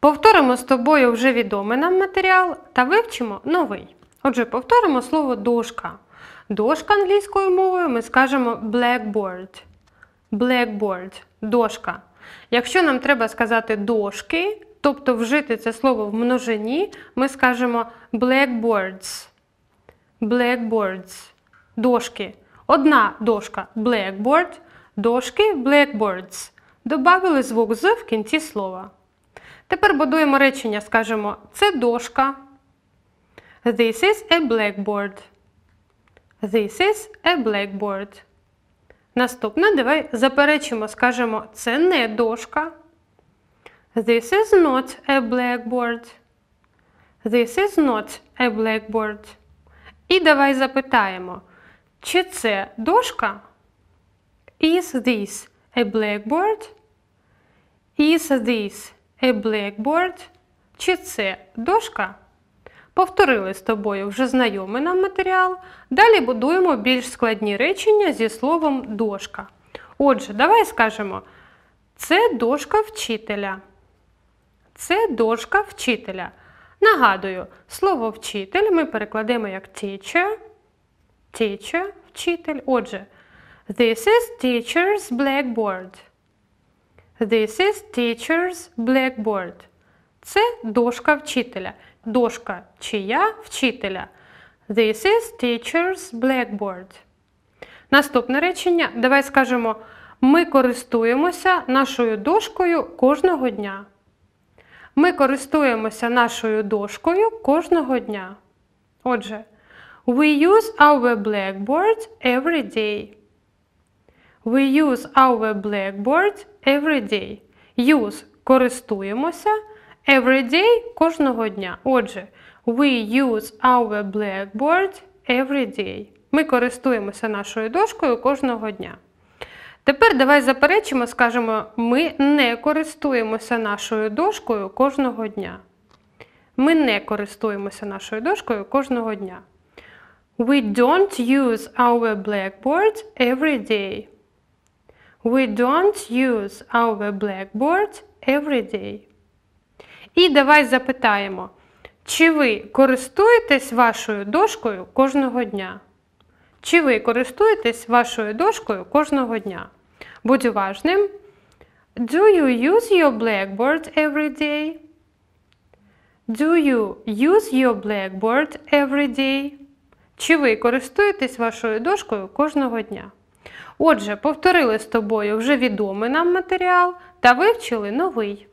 Повторимо з тобою вже відомий нам матеріал та вивчимо новий. Отже, повторимо слово дошка. Дошка англійською мовою ми скажемо blackboard. Blackboard дошка. Якщо нам треба сказати дошки, тобто вжити це слово в множині, ми скажемо blackboards. Blackboards дошки. Одна дошка blackboard, дошки blackboards. Добавили звук з в кінці слова. Тепер будуємо речення, скажемо, це дошка. This is a blackboard. This is a blackboard. Наступне, давай заперечимо, скажемо, це не дошка. This is not a blackboard. This is not a blackboard. І давай запитаємо, чи це дошка? Is this a blackboard? Is this a е, blackboard, чи це дошка. Повторили з тобою вже знайомий нам матеріал. Далі будуємо більш складні речення зі словом дошка. Отже, давай скажемо: це дошка вчителя. Це дошка вчителя. Нагадую, слово вчитель ми перекладемо як teacher. Teacher – вчитель. Отже, this is teacher's blackboard. This is teacher's blackboard. Це дошка вчителя. Дошка чия вчителя. This is teacher's blackboard. Наступне речення. Давай скажемо: ми користуємося нашою дошкою кожного дня. Ми користуємося нашою дошкою кожного дня. Отже, we use our blackboard every day. We use our blackboard everyday. Use користуємося. Everyday кожного дня. Отже, we use our blackboard everyday. Ми користуємося нашою дошкою кожного дня. Тепер давай заперечимо, скажемо, ми не користуємося нашою дошкою кожного дня. Ми не користуємося нашою дошкою кожного дня. We don't use our blackboard every day. We don't use our blackboard every day. І давай запитаємо, чи ви користуєтесь вашою дошкою кожного дня? Чи ви користуєтесь вашою дошкою кожного дня? Будь уважним. Do you use your blackboard every day? Do you use your blackboard every day? Чи ви користуєтесь вашою дошкою кожного дня? Отже, повторили з тобою вже відомий нам матеріал та вивчили новий.